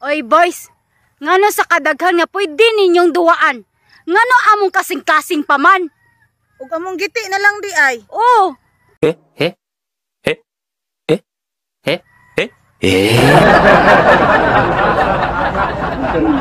Oy boys, ngano sa kadaghan nga pwede ninyong duwaan? Ngano among kasing-kasing paman? Ug among giti na lang di ay. Oo. He he. He. Eh? He. Eh? Eh?